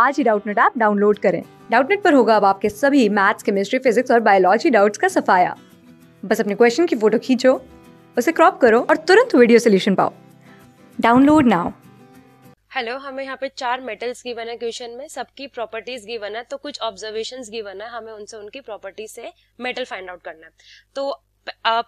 आज ही Doubtnut app download करें डाउटनेट पर होगा अब आपके सभी मैथ्स केमिस्ट्री फिजिक्स और बायोलॉजी डाउट्स का सफाया बस अपने क्वेश्चन की फोटो खींचो उसे क्रॉप करो और तुरंत वीडियो सोल्यूशन पाओ डाउनलोड नाउ हेलो हमें यहाँ पे चार मेटल्स गिवन है क्वेश्चन में सबकी प्रॉपर्टीज गिवन है तो कुछ ऑब्जर्वेशन गिवन है हमें उनसे उनकी प्रॉपर्टीज से मेटल फाइंड आउट करना है तो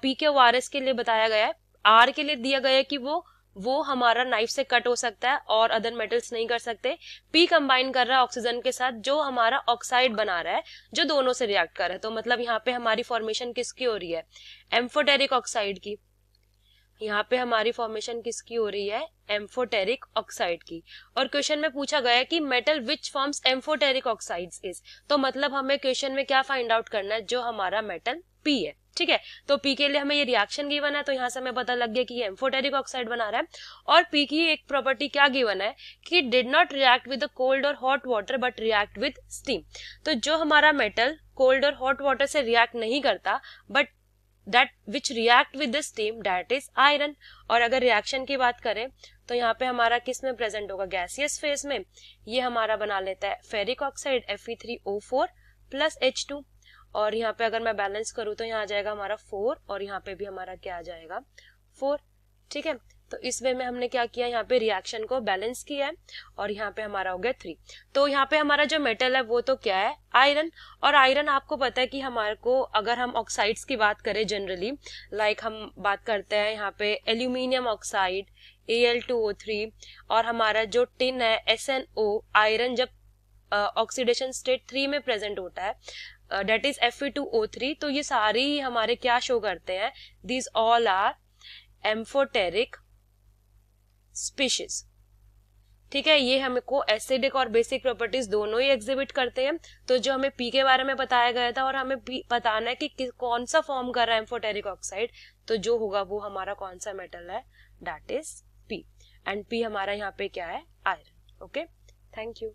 पी के ओ आर एस के लिए बताया गया है आर के लिए दिया गया है कि वो वो हमारा नाइफ से कट हो सकता है और अदर मेटल्स नहीं कर सकते पी कंबाइन कर रहा है ऑक्सीजन के साथ जो हमारा ऑक्साइड बना रहा है जो दोनों से रिएक्ट कर रहा है तो मतलब यहाँ पे हमारी फॉर्मेशन किसकी हो रही है एम्फोटेरिक ऑक्साइड की यहाँ पे हमारी फॉर्मेशन किसकी हो रही है एम्फोटेरिक ऑक्साइड की और क्वेश्चन में पूछा गया है कि metal which forms amphoteric oxide is तो मतलब हमें क्वेश्चन में क्या फाइंड आउट करना है जो हमारा मेटल पी है ठीक है तो पी के लिए हमें ये रिएक्शन गिवन है तो यहां से हमें पता लग गया कि ये एम्फोटेरिक ऑक्साइड बना रहा है और पी की एक प्रॉपर्टी क्या गिवन है कि did not react with cold और hot water but react with steam तो जो हमारा मेटल कोल्ड और हॉट वाटर से रिएक्ट नहीं करता but that which react with the steam that is iron और अगर रिएक्शन की बात करें तो यहाँ पे हमारा किस में प्रेजेंट होगा गैसियस फेज में ये हमारा बना लेता है ferric oxide Fe3O4 three O four plus H two और यहाँ पे अगर मैं बैलेंस करूँ तो यहाँ आ जाएगा हमारा फोर और यहाँ पे भी हमारा क्या आ जाएगा फोर ठीक है तो इस वे में हमने क्या किया यहाँ पे रिएक्शन को बैलेंस किया है और यहाँ पे हमारा हो गया थ्री तो यहाँ पे हमारा जो मेटल है वो तो क्या है आयरन और आयरन आपको पता है कि हमारे को अगर हम ऑक्साइड्स की बात करें जनरली लाइक हम बात करते हैं यहाँ पे एल्यूमिनियम ऑक्साइड ए और हमारा जो टिन है एस आयरन जब ऑक्सीडेशन स्टेट थ्री में प्रेजेंट होता है that is F two O three तो ये सारे ही हमारे क्या शो करते हैं these all are amphoteric species ठीक है ये हमको एसिडिक और बेसिक प्रॉपर्टीज दोनों ही एग्जिबिट करते हैं तो जो हमें पी के बारे में बताया गया था और हमें बताना है कि, कि कौन सा फॉर्म कर रहा है एम्फोटेरिक ऑक्साइड तो जो होगा वो हमारा कौन सा मेटल है that is P and P हमारा यहाँ पे क्या है आयरन ओके थैंक यू